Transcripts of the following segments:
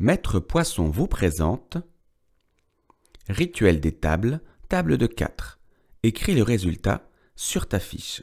Maître Poisson vous présente Rituel des tables, table de 4. Écris le résultat sur ta fiche.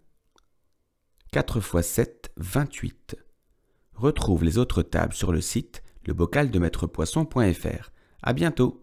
4 x 7, 28. Retrouve les autres tables sur le site lebocaldemaitrepoisson.fr. À bientôt!